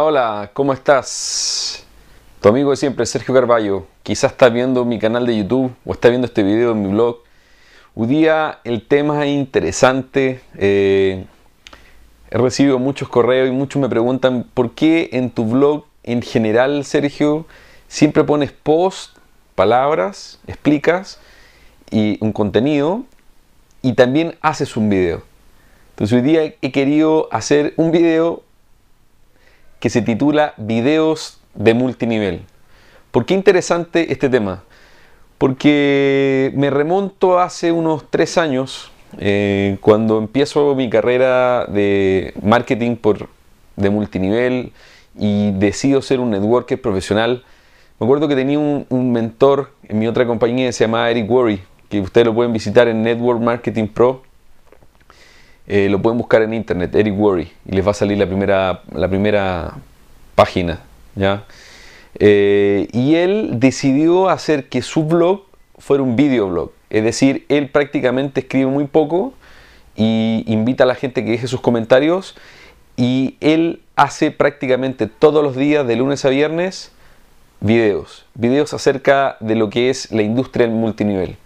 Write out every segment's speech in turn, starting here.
Hola, ¿cómo estás? Tu amigo de siempre, Sergio Carballo. Quizás estás viendo mi canal de YouTube o estás viendo este video en mi blog. Hoy día el tema es interesante. Eh, he recibido muchos correos y muchos me preguntan por qué en tu blog en general, Sergio, siempre pones post, palabras, explicas y un contenido y también haces un video. Entonces hoy día he querido hacer un video que se titula Videos de multinivel. ¿Por qué interesante este tema? Porque me remonto hace unos tres años, eh, cuando empiezo mi carrera de marketing por, de multinivel y decido ser un networker profesional. Me acuerdo que tenía un, mentor en mi otra compañía que se llamaba Eric Worry, que ustedes lo pueden visitar en Network Marketing Pro. Eh, lo pueden buscar en internet, Eric Worry, y les va a salir la primera, la primera página. ¿ya? Eh, y él decidió hacer que su blog fuera un videoblog. Es decir, él prácticamente escribe muy poco y invita a la gente que deje sus comentarios y él hace prácticamente todos los días, de lunes a viernes, videos. Videos acerca de lo que es la industria del multinivel.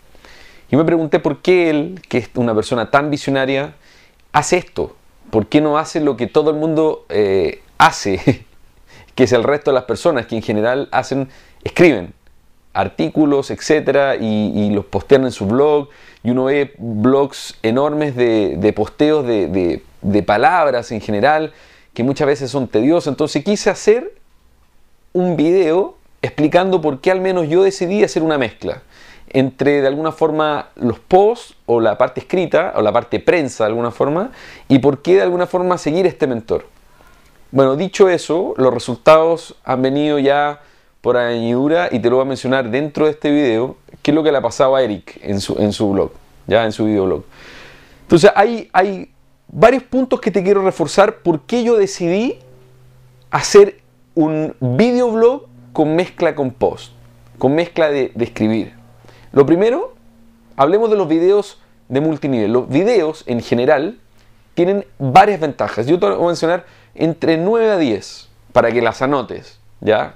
Y me pregunté por qué él, que es una persona tan visionaria, Hace esto, ¿por qué no hace lo que todo el mundo eh, hace? que es el resto de las personas que en general hacen, escriben artículos, etcétera, y, los postean en su blog, y uno ve blogs enormes de, posteos de, de palabras en general, que muchas veces son tediosos. Entonces quise hacer un video explicando por qué al menos yo decidí hacer una mezcla entre de alguna forma los posts o la parte escrita o la parte prensa de alguna forma y por qué de alguna forma seguir este mentor. Bueno, dicho eso, los resultados han venido ya por añadidura y te lo voy a mencionar dentro de este video, qué es lo que le ha pasado a Eric en su, blog, ya en su videoblog. Entonces hay, hay varios puntos que te quiero reforzar por qué yo decidí hacer un videoblog con mezcla con post, con mezcla de escribir. Lo primero, hablemos de los videos de multinivel. Los videos en general tienen varias ventajas. Yo te voy a mencionar entre 9 a 10 para que las anotes, ¿ya?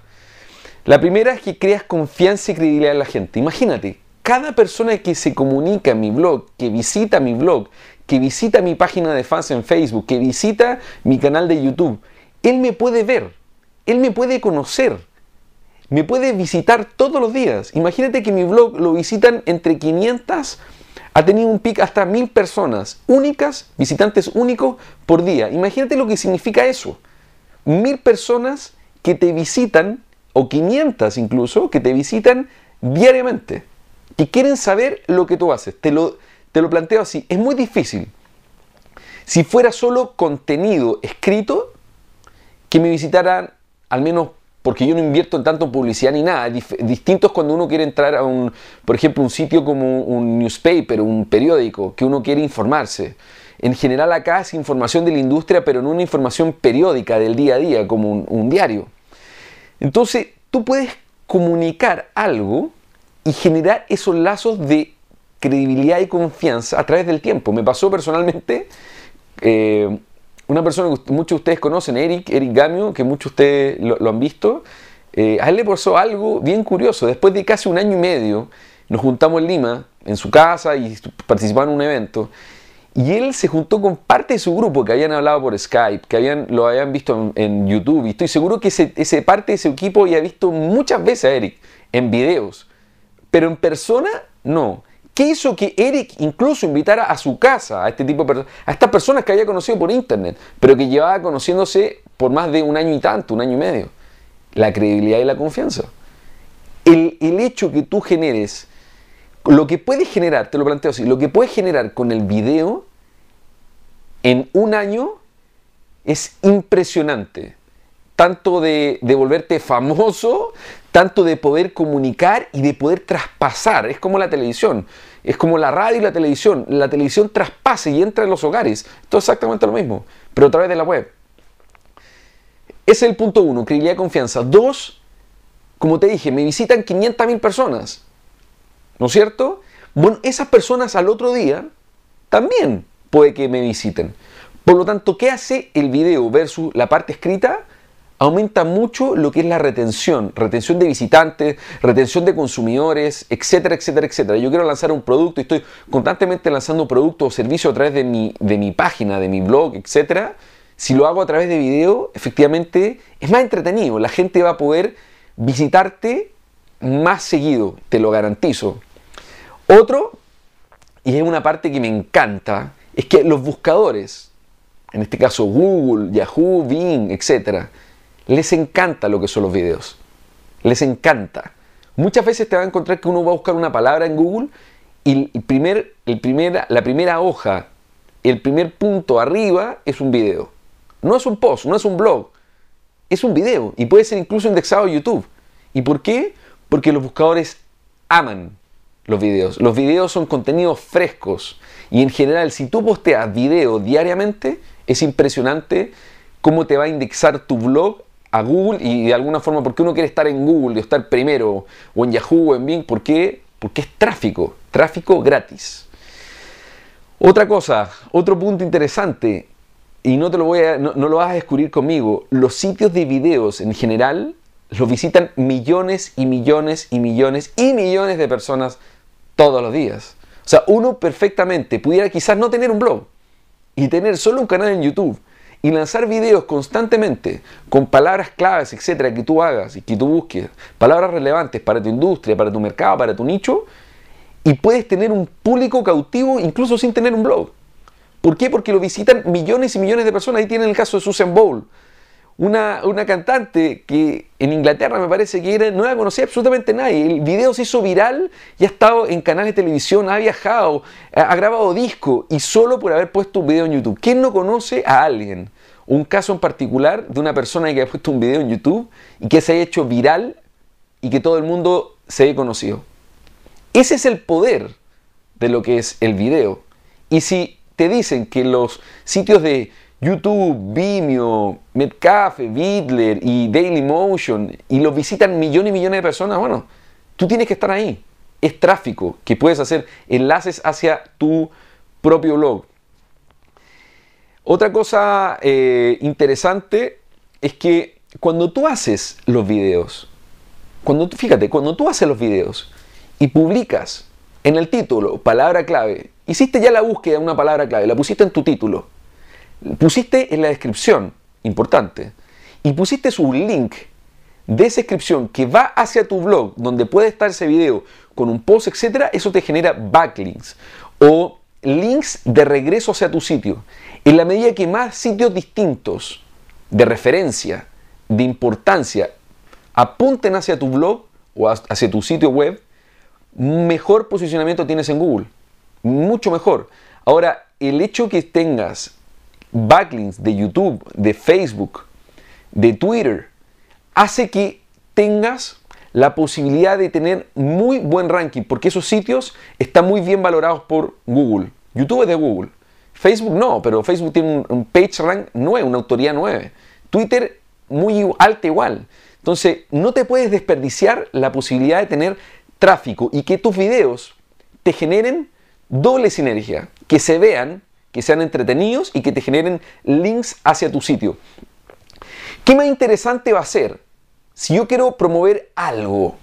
La primera es que creas confianza y credibilidad en la gente. Imagínate, cada persona que se comunica en mi blog, que visita mi blog, que visita mi página de fans en Facebook, que visita mi canal de YouTube, él me puede ver, él me puede conocer me puede visitar todos los días. Imagínate que mi blog lo visitan entre 500, ha tenido un pic hasta 1000 personas únicas, visitantes únicos por día. Imagínate lo que significa eso. 1000 personas que te visitan, o 500 incluso, que te visitan diariamente, que quieren saber lo que tú haces. Te lo, te lo planteo así, es muy difícil. Si fuera solo contenido escrito, que me visitaran al menos porque yo no invierto en tanto publicidad ni nada. Distinto es cuando uno quiere entrar a un, por ejemplo, un sitio como un newspaper, un periódico, que uno quiere informarse. En general acá es información de la industria, pero no una información periódica del día a día, como un, diario. Entonces, tú puedes comunicar algo y generar esos lazos de credibilidad y confianza a través del tiempo. Me pasó personalmente eh, una persona que muchos de ustedes conocen, Eric, Eric Gamio, que muchos de ustedes lo, han visto, eh, a él le pasó algo bien curioso. Después de casi un año y medio, nos juntamos en Lima, en su casa, y participamos en un evento. Y él se juntó con parte de su grupo que habían hablado por Skype, que habían, lo habían visto en, YouTube. Y estoy seguro que ese, parte de su equipo ya ha visto muchas veces a Eric en videos. Pero en persona, no. ¿Qué hizo que Eric incluso invitara a su casa a este tipo a estas personas que había conocido por internet, pero que llevaba conociéndose por más de un año y tanto, un año y medio. La credibilidad y la confianza. El, el hecho que tú generes, lo que puedes generar, te lo planteo así, lo que puedes generar con el video en un año es impresionante tanto de, volverte famoso, tanto de poder comunicar y de poder traspasar. Es como la televisión, es como la radio y la televisión. La televisión traspasa y entra en los hogares. Esto es exactamente lo mismo, pero a través de la web. Ese es el punto uno, credibilidad y confianza. Dos, como te dije, me visitan 500.000 personas. ¿No es cierto? Bueno, esas personas al otro día también puede que me visiten. Por lo tanto, ¿qué hace el video versus la parte escrita? aumenta mucho lo que es la retención, retención de visitantes, retención de consumidores, etcétera, etcétera, etcétera. Yo quiero lanzar un producto y estoy constantemente lanzando producto o servicio a través de mi, de mi página, de mi blog, etcétera. Si lo hago a través de video, efectivamente es más entretenido. La gente va a poder visitarte más seguido, te lo garantizo. Otro, y es una parte que me encanta, es que los buscadores, en este caso Google, Yahoo, Bing, etcétera, les encanta lo que son los videos. Les encanta. Muchas veces te va a encontrar que uno va a buscar una palabra en Google y el primer, el la primera hoja, el primer punto arriba es un video. No es un post, no es un blog, es un video y puede ser incluso indexado a YouTube. ¿Y por qué? Porque los buscadores aman los videos. Los videos son contenidos frescos y en general si tú posteas video diariamente es impresionante cómo te va a indexar tu blog a Google y de alguna forma, ¿por qué uno quiere estar en Google y estar primero o en Yahoo o en Bing? ¿Por qué? Porque es tráfico, tráfico gratis. Otra cosa, otro punto interesante, y no, te lo, voy a, no lo vas a descubrir conmigo, los sitios de videos en general los visitan millones y millones y millones y millones de personas todos los días. O sea, uno perfectamente pudiera quizás no tener un blog y tener solo un canal en YouTube y lanzar videos constantemente con palabras claves, etcétera, que tú hagas y que tú busques, palabras relevantes para tu industria, para tu mercado, para tu nicho, y puedes tener un público cautivo incluso sin tener un blog. ¿Por qué? Porque lo visitan millones y millones de personas. Ahí tienen el caso de Susan Bowl, una, cantante que en Inglaterra me parece que no la conocía absolutamente nadie. El video se hizo viral y ha estado en canales de televisión, ha viajado, ha grabado disco y solo por haber puesto un video en YouTube. ¿Quién no conoce a alguien? Un caso en particular de una persona que ha puesto un video en YouTube y que se ha hecho viral y que todo el mundo se haya conocido. Ese es el poder de lo que es el video. Y si te dicen que los sitios de YouTube, Vimeo, Metcalfe, Bitler y Dailymotion y los visitan millones y millones de personas, bueno, tú tienes que estar ahí. Es tráfico que puedes hacer enlaces hacia tu propio blog. Otra cosa eh, interesante es que cuando tú haces los videos, cuando fíjate, cuando tú haces los videos y publicas en el título palabra clave, hiciste ya la búsqueda de una palabra clave, la pusiste en tu título, pusiste en la descripción, importante, y pusiste su link de esa descripción que va hacia tu blog, donde puede estar ese video con un post, etcétera, eso te genera backlinks o links de regreso hacia tu sitio. En la medida que más sitios distintos de referencia, de importancia, apunten hacia tu blog o hacia tu sitio web, mejor posicionamiento tienes en Google. Mucho mejor. Ahora, el hecho que tengas backlinks de YouTube, de Facebook, de Twitter, hace que tengas la posibilidad de tener muy buen ranking, porque esos sitios están muy bien valorados por Google. YouTube es de Google. Facebook no, pero Facebook tiene un, Page Rank 9, una Autoría 9. Twitter muy alta igual. Entonces, no te puedes desperdiciar la posibilidad de tener tráfico y que tus videos te generen doble sinergia, que se vean que sean entretenidos y que te generen links hacia tu sitio. ¿Qué más interesante va a ser si yo quiero promover algo?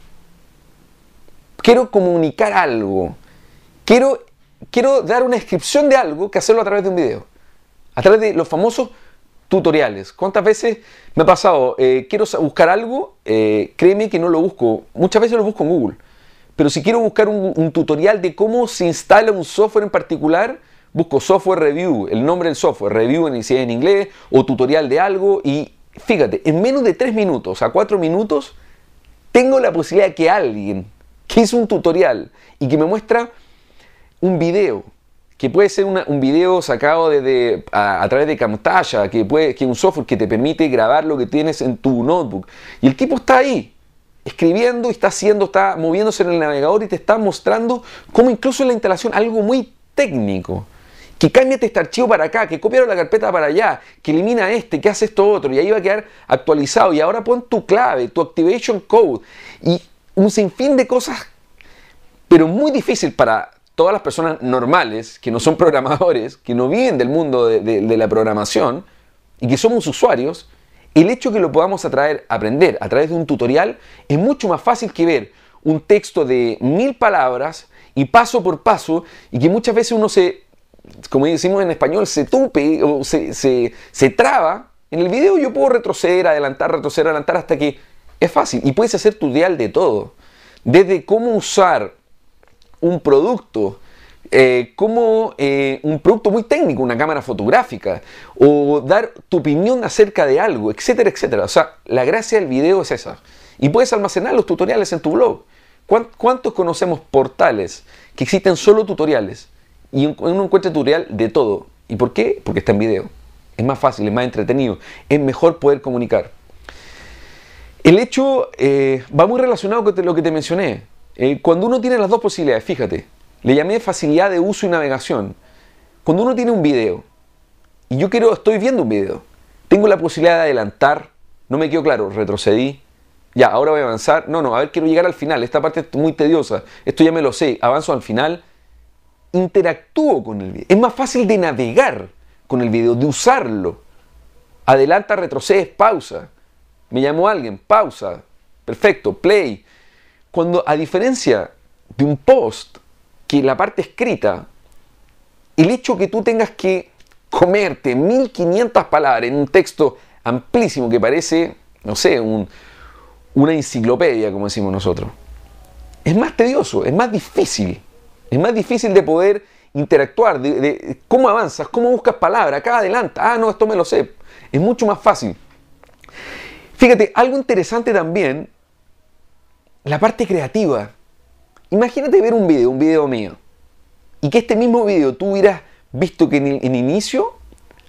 Quiero comunicar algo. Quiero, dar una descripción de algo que hacerlo a través de un video. A través de los famosos tutoriales. ¿Cuántas veces me ha pasado? Eh, quiero buscar algo, eh, créeme que no lo busco. Muchas veces lo busco en Google. Pero si quiero buscar un tutorial de cómo se instala un software en particular, busco software review, el nombre del software, review en, inglés o tutorial de algo y fíjate, en menos de 3 minutos a 4 minutos tengo la posibilidad de que alguien que hizo un tutorial y que me muestra un video, que puede ser un video sacado a, través de Camtasia, que, puede, que es un software que te permite grabar lo que tienes en tu notebook. Y el tipo está ahí, escribiendo y está haciendo, está moviéndose en el navegador y te está mostrando cómo incluso en la instalación, algo muy técnico, que cámbiate este archivo para acá, que copiaron la carpeta para allá, que elimina este, que hace esto otro, y ahí va a quedar actualizado. Y ahora pon tu clave, tu activation code, y un sinfín de cosas, pero muy difícil para todas las personas normales, que no son programadores, que no viven del mundo de, de la programación, y que somos usuarios, el hecho que lo podamos atraer, aprender a través de un tutorial es mucho más fácil que ver un texto de mil palabras y paso por paso, y que muchas veces uno se como decimos en español, se tupe o se, traba, en el video yo puedo retroceder, adelantar, retroceder, adelantar hasta que es fácil. Y puedes hacer tu dial de todo. Desde cómo usar un producto, eh, como eh, un producto muy técnico, una cámara fotográfica, o dar tu opinión acerca de algo, etcétera, etcétera. O sea, la gracia del video es esa. Y puedes almacenar los tutoriales en tu blog. ¿Cuántos conocemos portales que existen solo tutoriales? y un encuentro tutorial de todo. ¿Y por qué? Porque está en video. Es más fácil, es más entretenido, es mejor poder comunicar. El hecho eh, va muy relacionado con lo que te mencioné. Eh, cuando uno tiene las dos posibilidades, fíjate, le llamé facilidad de uso y navegación. Cuando uno tiene un video, y yo quiero, estoy viendo un video, tengo la posibilidad de adelantar, no me quedo claro, retrocedí, ya, ahora voy a avanzar, no, no, a ver, quiero llegar al final, esta parte es muy tediosa, esto ya me lo sé, avanzo al final, interactúo con el video. Es más fácil de navegar con el video, de usarlo. Adelanta, retrocede, pausa. Me llamó alguien, pausa. Perfecto, play. Cuando a diferencia de un post, que la parte escrita, el hecho que tú tengas que comerte 1500 palabras en un texto amplísimo que parece, no sé, un, una enciclopedia, como decimos nosotros, es más tedioso, es más difícil. Es más difícil de poder interactuar, de, cómo avanzas, cómo buscas palabra, acá adelanta, ah, no, esto me lo sé. Es mucho más fácil. Fíjate, algo interesante también, la parte creativa. Imagínate ver un video, un video mío, y que este mismo video tú hubieras visto que en, el, en inicio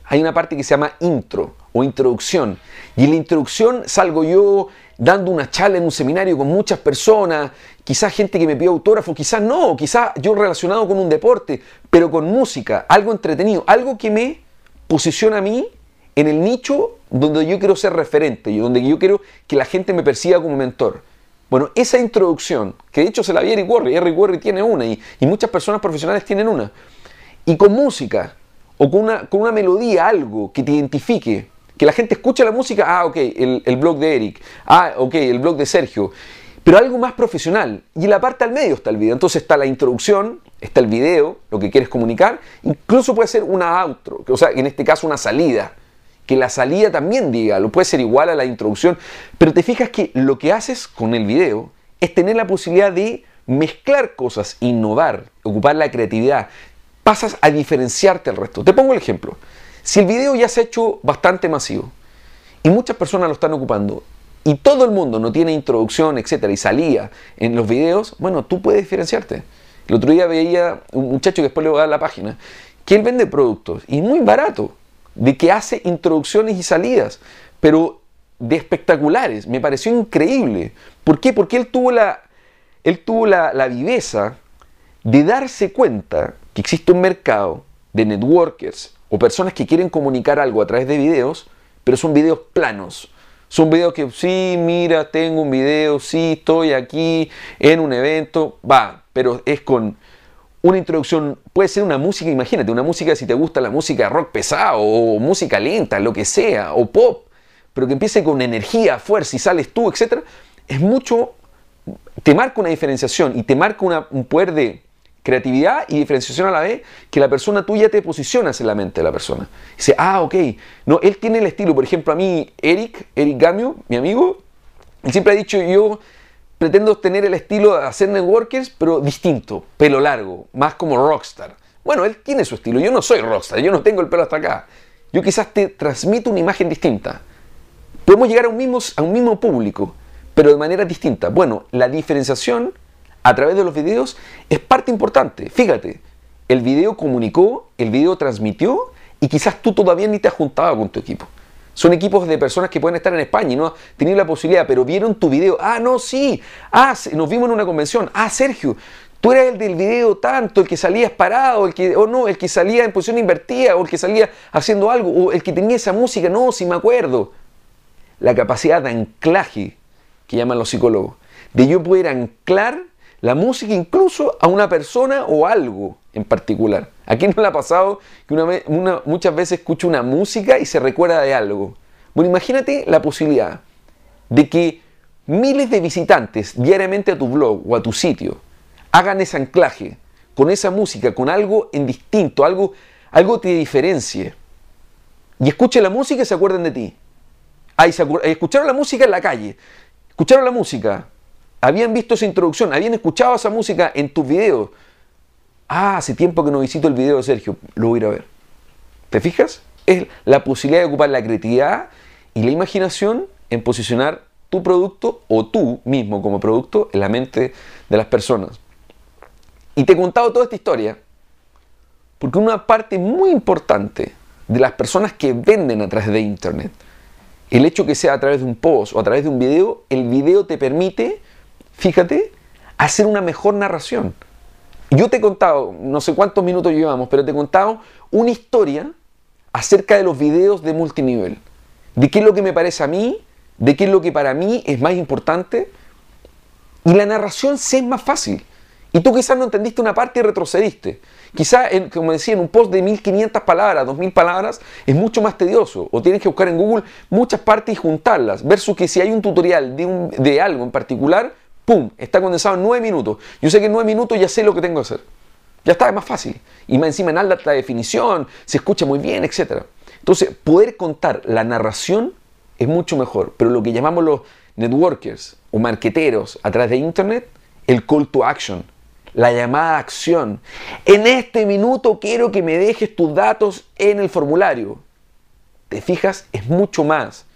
hay una parte que se llama intro o introducción. Y en la introducción salgo yo dando una charla en un seminario con muchas personas quizás gente que me pida autógrafo, quizás no, quizás yo relacionado con un deporte, pero con música, algo entretenido, algo que me posiciona a mí en el nicho donde yo quiero ser referente y donde yo quiero que la gente me perciba como mentor. Bueno, esa introducción, que de hecho se la vi a Eric y Eric Worre tiene una y, muchas personas profesionales tienen una, y con música o con una, con una melodía, algo que te identifique, que la gente escuche la música, ah, ok, el, el blog de Eric, ah, ok, el blog de Sergio, pero algo más profesional. Y en la parte al medio está el video. Entonces está la introducción, está el video, lo que quieres comunicar. Incluso puede ser una outro, o sea, en este caso una salida. Que la salida también diga, lo puede ser igual a la introducción. Pero te fijas que lo que haces con el video es tener la posibilidad de mezclar cosas, innovar, ocupar la creatividad. Pasas a diferenciarte al resto. Te pongo el ejemplo. Si el video ya se ha hecho bastante masivo y muchas personas lo están ocupando y todo el mundo no tiene introducción, etcétera, y salía en los videos, bueno, tú puedes diferenciarte. El otro día veía un muchacho que después le voy a dar la página, que él vende productos y muy barato, de que hace introducciones y salidas, pero de espectaculares. Me pareció increíble. ¿Por qué? Porque él tuvo la, él tuvo la viveza de darse cuenta que existe un mercado de networkers o personas que quieren comunicar algo a través de videos, pero son videos planos son videos que sí, mira, tengo un video, sí, estoy aquí en un evento, va, pero es con una introducción, puede ser una música, imagínate, una música si te gusta la música rock pesado o música lenta, lo que sea, o pop, pero que empiece con energía, fuerza y sales tú, etc., es mucho, te marca una diferenciación y te marca un poder de creatividad y diferenciación a la vez, que la persona tuya te posicionas en la mente de la persona. Dice, ah, ok, no, él tiene el estilo, por ejemplo, a mí, Eric, Eric Gamio, mi amigo, siempre ha dicho, yo pretendo tener el estilo de hacer networkers, pero distinto, pelo largo, más como rockstar. Bueno, él tiene su estilo, yo no soy rockstar, yo no tengo el pelo hasta acá. Yo quizás te transmito una imagen distinta. Podemos llegar a un mismo, a un mismo público, pero de manera distinta. Bueno, la diferenciación a través de los videos es parte importante. Fíjate, el video comunicó, el video transmitió y quizás tú todavía ni te has juntado con tu equipo. Son equipos de personas que pueden estar en España y no tienen la posibilidad, pero vieron tu video. Ah, no, sí. Ah, nos vimos en una convención. Ah, Sergio, tú eras el del video tanto, el que salías parado, el que, o no, el que salía en posición invertida, o el que salía haciendo algo, o el que tenía esa música. No, si me acuerdo. La capacidad de anclaje, que llaman los psicólogos, de yo poder anclar la música incluso a una persona o algo en particular. ¿A quién no le ha pasado que una, muchas veces escucha una música y se recuerda de algo? Bueno, imagínate la posibilidad de que miles de visitantes diariamente a tu blog o a tu sitio hagan ese anclaje con esa música, con algo en distinto, algo, algo te diferencie. Y escuchen la música y se acuerden de ti. Ahí escucharon la música en la calle, escucharon la música, habían visto esa introducción, habían escuchado esa música en tus videos. Ah, hace tiempo que no visito el video de Sergio, lo voy a ir a ver. ¿Te fijas? Es la posibilidad de ocupar la creatividad y la imaginación en posicionar tu producto o tú mismo como producto en la mente de las personas. Y te he contado toda esta historia porque una parte muy importante de las personas que venden a través de Internet, el hecho que sea a través de un post o a través de un video, el video te permite fíjate, hacer una mejor narración. Yo te he contado, no sé cuántos minutos llevamos, pero te he contado una historia acerca de los videos de multinivel. De qué es lo que me parece a mí, de qué es lo que para mí es más importante. Y la narración sí es más fácil. Y tú quizás no entendiste una parte y retrocediste. Quizás, como decía, en un post de 1500 palabras, 2000 palabras, es mucho más tedioso. O tienes que buscar en Google muchas partes y juntarlas. Versus que si hay un tutorial de, de algo en particular, ¡Pum! Está condensado en 9 minutos. Yo sé que en 9 minutos ya sé lo que tengo que hacer. Ya está, es más fácil. Y más encima en alta definición, se escucha muy bien, etc. Entonces, poder contar la narración es mucho mejor. Pero lo que llamamos los networkers o marqueteros a través de Internet, el call to action, la llamada a acción. En este minuto quiero que me dejes tus datos en el formulario. ¿Te fijas? Es mucho más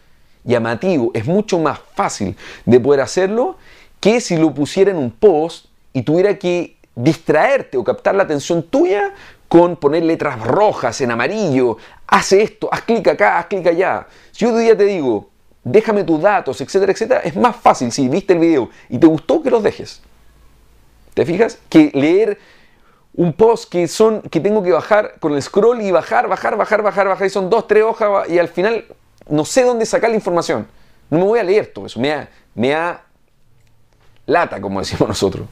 llamativo, es mucho más fácil de poder hacerlo que si lo pusiera en un post y tuviera que distraerte o captar la atención tuya con poner letras rojas en amarillo, hace esto, haz clic acá, haz clic allá. Si yo día te digo, déjame tus datos, etcétera, etcétera, es más fácil si viste el video y te gustó que los dejes. ¿Te fijas? Que leer un post que son que tengo que bajar con el scroll y bajar, bajar, bajar, bajar, bajar y son dos, tres hojas y al final no sé dónde sacar la información. No me voy a leer todo eso, me ha... me lata, como decimos nosotros.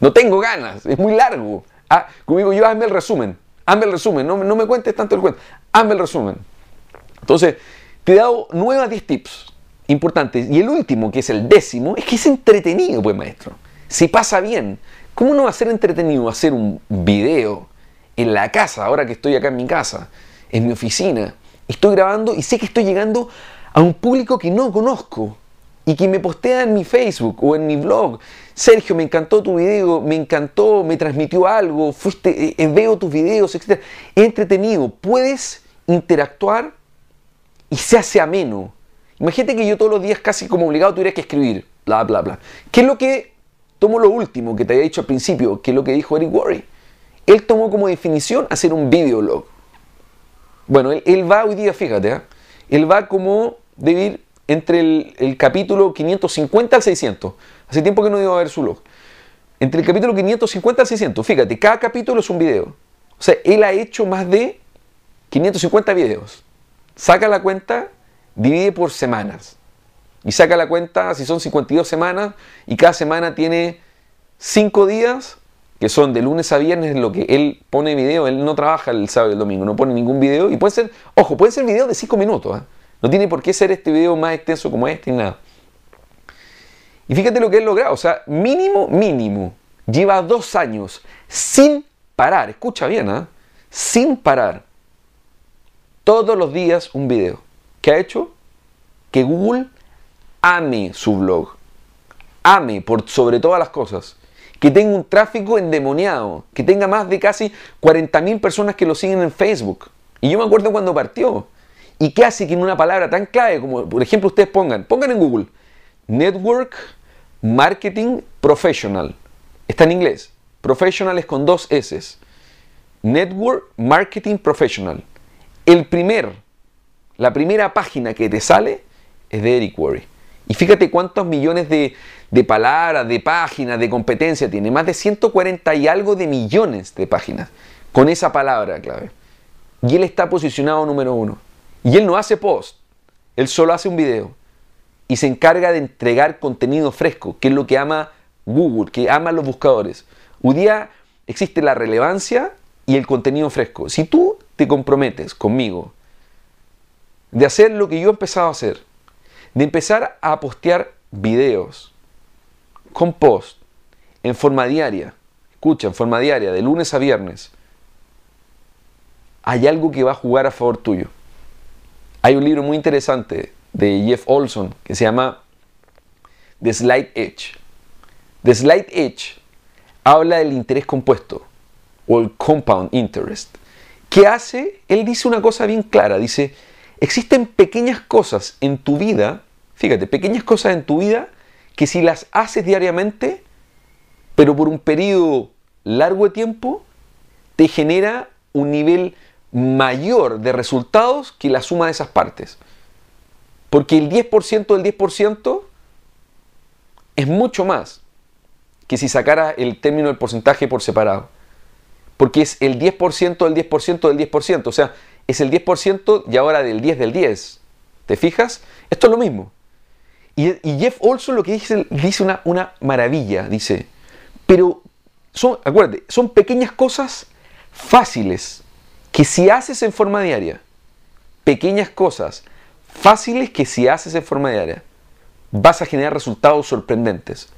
No tengo ganas, es muy largo. Ah, yo, hazme el resumen, hazme el resumen, no, me cuentes tanto el cuento, hazme el resumen. Entonces, te he dado nuevas 10 tips importantes. Y el último, que es el décimo, es que es entretenido, pues maestro. Si pasa bien, ¿cómo no va a ser entretenido hacer un video en la casa, ahora que estoy acá en mi casa, en mi oficina? Estoy grabando y sé que estoy llegando a un público que no conozco y que me postea en mi Facebook o en mi blog, Sergio, me encantó tu video, me encantó, me transmitió algo, fuiste, eh, eh, veo tus videos, etc. entretenido, puedes interactuar y se hace ameno. Imagínate que yo todos los días casi como obligado tuviera que escribir, bla, bla, bla. ¿Qué es lo que, tomó lo último que te había dicho al principio, que es lo que dijo Eric Worre? Él tomó como definición hacer un videolog. Bueno, él, va hoy día, fíjate, ¿ah? él va como de entre el, capítulo 550 al 600. Hace tiempo que no iba a ver su log. Entre el capítulo 550 al 600. Fíjate, cada capítulo es un video. O sea, él ha hecho más de 550 videos. Saca la cuenta, divide por semanas. Y saca la cuenta si son 52 semanas y cada semana tiene 5 días, que son de lunes a viernes lo que él pone video, él no trabaja el sábado y el domingo, no pone ningún video. Y puede ser, ojo, puede ser video de 5 minutos. ¿ah? No tiene por qué ser este video más extenso como este ni nada. Y fíjate lo que he logrado. O sea, mínimo, mínimo. Lleva dos años sin parar. Escucha bien, ¿ah? Sin parar. Todos los días un video. ¿Qué ha hecho? Que Google ame su blog. Ame por sobre todas las cosas. Que tenga un tráfico endemoniado. Que tenga más de casi 40.000 personas que lo siguen en Facebook. Y yo me acuerdo cuando partió. ¿Y qué hace que en una palabra tan clave como, por ejemplo, ustedes pongan, pongan en Google, Network Marketing Professional. Está en inglés. Professional es con dos S. Network Marketing Professional. El primer, la primera página que te sale es de Eric Y fíjate cuántos millones de, de palabras, de páginas, de competencia tiene. Más de 140 y algo de millones de páginas con esa palabra clave. Y él está posicionado número uno. Y él no hace post, él solo hace un video y se encarga de entregar contenido fresco, que es lo que ama Google, que ama los buscadores. Hoy día existe la relevancia y el contenido fresco. Si tú te comprometes conmigo de hacer lo que yo he empezado a hacer, de empezar a postear videos con post en forma diaria, escucha, en forma diaria, de lunes a viernes, hay algo que va a jugar a favor tuyo. Hay un libro muy interesante de Jeff Olson que se llama The Slight Edge. The Slight Edge habla del interés compuesto o el compound interest. ¿Qué hace? Él dice una cosa bien clara. Dice, existen pequeñas cosas en tu vida, fíjate, pequeñas cosas en tu vida que si las haces diariamente, pero por un periodo largo de tiempo, te genera un nivel mayor de resultados que la suma de esas partes. Porque el 10% del 10% es mucho más que si sacara el término del porcentaje por separado. Porque es el 10% del 10% del 10%. O sea, es el 10% y ahora del 10 del 10. ¿Te fijas? Esto es lo mismo. Y, Jeff Olson lo que dice, dice una, una maravilla. Dice, pero son, acuérdate, son pequeñas cosas fáciles que si haces en forma diaria pequeñas cosas fáciles que si haces en forma diaria, vas a generar resultados sorprendentes.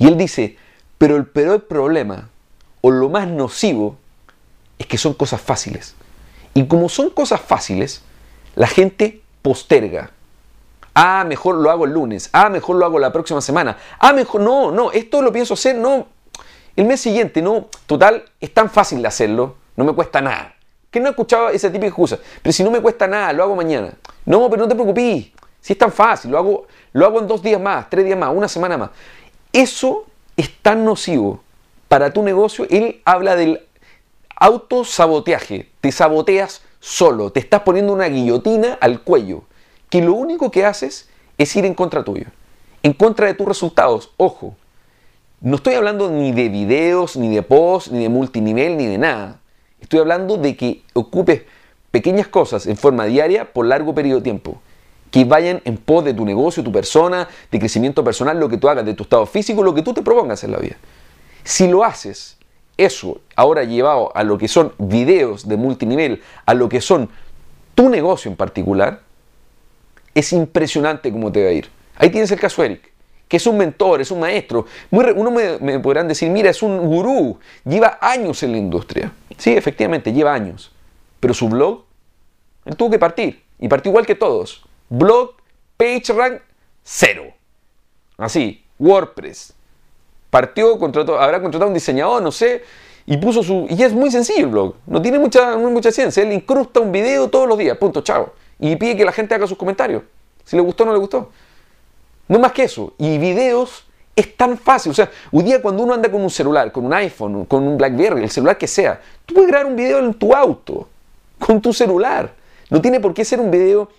Y él dice, pero el peor problema o lo más nocivo es que son cosas fáciles. Y como son cosas fáciles, la gente posterga. Ah, mejor lo hago el lunes. Ah, mejor lo hago la próxima semana. Ah, mejor no, no, esto lo pienso hacer, no. El mes siguiente, no. Total, es tan fácil de hacerlo, no me cuesta nada que no he escuchado esa típica excusa? Pero si no me cuesta nada, lo hago mañana. No, pero no te preocupes. Si es tan fácil, lo hago, lo hago en dos días más, tres días más, una semana más. Eso es tan nocivo para tu negocio. Él habla del autosaboteaje. Te saboteas solo. Te estás poniendo una guillotina al cuello. Que lo único que haces es ir en contra tuyo. En contra de tus resultados. Ojo. No estoy hablando ni de videos, ni de posts, ni de multinivel, ni de nada Estoy hablando de que ocupes pequeñas cosas en forma diaria por largo periodo de tiempo que vayan en pos de tu negocio, tu persona, de crecimiento personal, lo que tú hagas, de tu estado físico, lo que tú te propongas en la vida. Si lo haces, eso ahora llevado a lo que son videos de multinivel, a lo que son tu negocio en particular, es impresionante cómo te va a ir. Ahí tienes el caso Eric que es un mentor, es un maestro. uno me, podrán decir, mira, es un gurú, lleva años en la industria. Sí, efectivamente, lleva años. Pero su blog, él tuvo que partir. Y partió igual que todos. Blog, page rank cero. Así, WordPress. Partió, contrató, habrá contratado un diseñador, no sé, y puso su... Y es muy sencillo el blog. No tiene mucha, mucha ciencia. Él incrusta un video todos los días. Punto, chao. Y pide que la gente haga sus comentarios. Si le gustó o no le gustó. No más que eso. Y videos es tan fácil. O sea, hoy día cuando uno anda con un celular, con un iPhone, con un BlackBerry, el celular que sea, tú puedes grabar un video en tu auto, con tu celular. No tiene por qué ser un video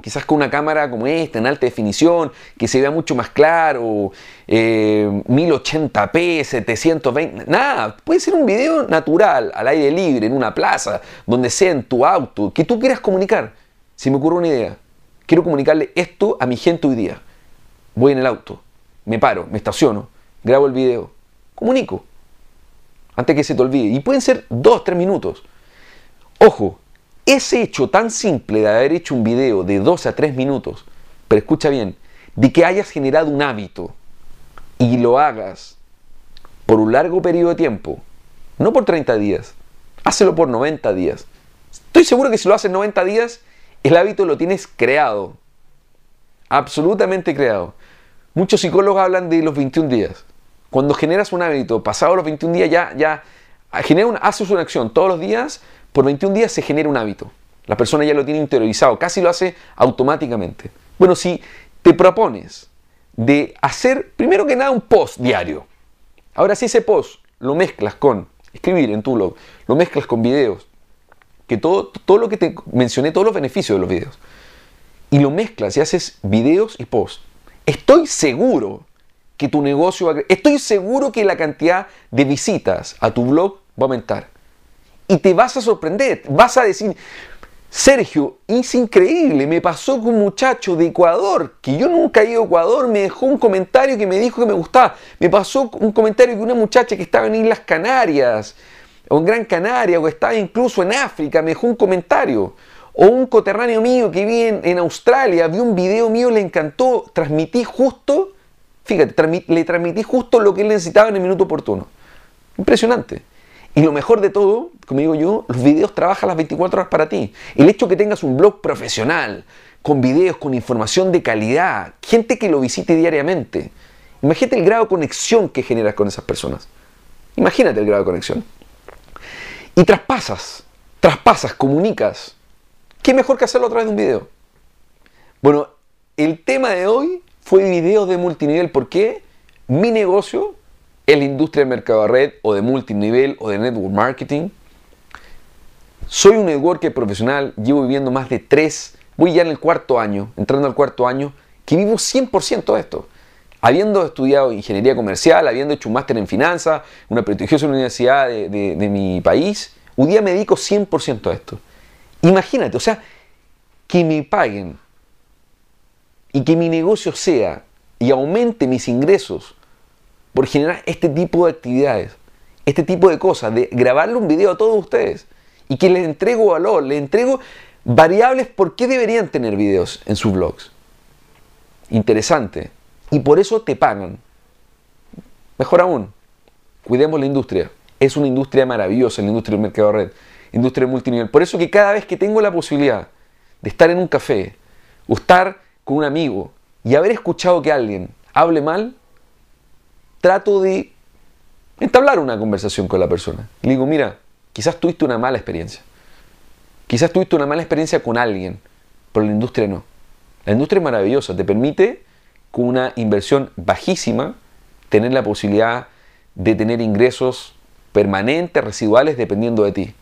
quizás con una cámara como esta, en alta definición, que se vea mucho más claro, 1080p, eh, 720, nada, puede ser un video natural, al aire libre, en una plaza, donde sea, en tu auto, que tú quieras comunicar. Si me ocurre una idea, quiero comunicarle esto a mi gente hoy día voy en el auto, me paro, me estaciono, grabo el video, comunico, antes que se te olvide. Y pueden ser dos, tres minutos. Ojo, ese hecho tan simple de haber hecho un video de dos a tres minutos, pero escucha bien, de que hayas generado un hábito y lo hagas por un largo periodo de tiempo, no por 30 días, hácelo por 90 días. Estoy seguro que si lo haces 90 días, el hábito lo tienes creado, absolutamente creado. Muchos psicólogos hablan de los 21 días. Cuando generas un hábito, pasado los 21 días ya, ya genera haces una acción todos los días, por 21 días se genera un hábito. La persona ya lo tiene interiorizado, casi lo hace automáticamente. Bueno, si te propones de hacer primero que nada un post diario. Ahora si ese post lo mezclas con escribir en tu blog, lo mezclas con videos, que todo, todo lo que te mencioné, todos los beneficios de los videos, y lo mezclas y haces videos y posts Estoy seguro que tu negocio va a Estoy seguro que la cantidad de visitas a tu blog va a aumentar. Y te vas a sorprender, vas a decir, Sergio, es increíble, me pasó con un muchacho de Ecuador, que yo nunca he ido a Ecuador, me dejó un comentario que me dijo que me gustaba, me pasó un comentario que una muchacha que estaba en Islas Canarias, o en Gran Canaria, o estaba incluso en África, me dejó un comentario. O un coterráneo mío que vive en, Australia, vi un video mío, le encantó, transmití justo, fíjate, le transmití justo lo que él necesitaba en el minuto oportuno. Impresionante. Y lo mejor de todo, como digo yo, los videos trabajan las 24 horas para ti. El hecho que tengas un blog profesional, con videos, con información de calidad, gente que lo visite diariamente. Imagínate el grado de conexión que generas con esas personas. Imagínate el grado de conexión. Y traspasas, traspasas, comunicas. ¿Qué mejor que hacerlo a través de un video? Bueno, el tema de hoy fue videos de multinivel. ¿Por qué? Mi negocio es la industria de mercado de red o de multinivel o de network marketing. Soy un networker profesional, llevo viviendo más de tres, voy ya en el cuarto año, entrando al cuarto año, que vivo 100% de esto. Habiendo estudiado ingeniería comercial, habiendo hecho un máster en finanzas, una prestigiosa universidad de, de mi país, un día me dedico 100% a esto. Imagínate, o sea, que me paguen y que mi negocio sea y aumente mis ingresos por generar este tipo de actividades, este tipo de cosas, de grabarle un video a todos ustedes y que les entrego valor, les entrego variables por qué deberían tener videos en sus blogs. Interesante. Y por eso te pagan. Mejor aún, cuidemos la industria. Es una industria maravillosa, la industria del mercado red industria multinivel. Por eso que cada vez que tengo la posibilidad de estar en un café o estar con un amigo y haber escuchado que alguien hable mal, trato de entablar una conversación con la persona. Le digo, mira, quizás tuviste una mala experiencia. Quizás tuviste una mala experiencia con alguien, pero la industria no. La industria es maravillosa, te permite con una inversión bajísima tener la posibilidad de tener ingresos permanentes, residuales, dependiendo de ti.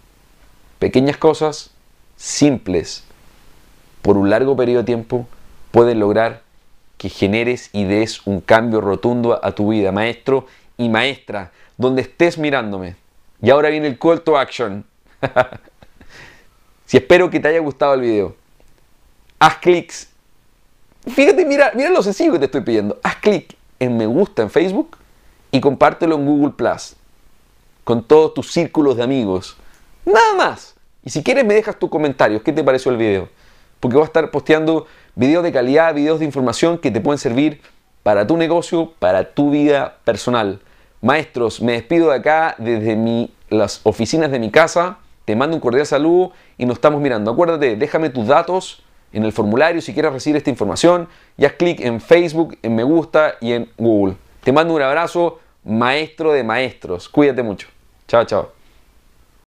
Pequeñas cosas simples por un largo periodo de tiempo pueden lograr que generes y des un cambio rotundo a tu vida, maestro y maestra, donde estés mirándome. Y ahora viene el call to action. si espero que te haya gustado el video, haz clics. Fíjate, mira, mira lo sencillo que te estoy pidiendo. Haz clic en me gusta en Facebook y compártelo en Google Plus con todos tus círculos de amigos. Nada más. Y si quieres me dejas tus comentarios, ¿qué te pareció el video? Porque voy a estar posteando videos de calidad, videos de información que te pueden servir para tu negocio, para tu vida personal. Maestros, me despido de acá desde mi, las oficinas de mi casa. Te mando un cordial saludo y nos estamos mirando. Acuérdate, déjame tus datos en el formulario si quieres recibir esta información. ya haz clic en Facebook, en Me Gusta y en Google. Te mando un abrazo, maestro de maestros. Cuídate mucho. Chao, chao.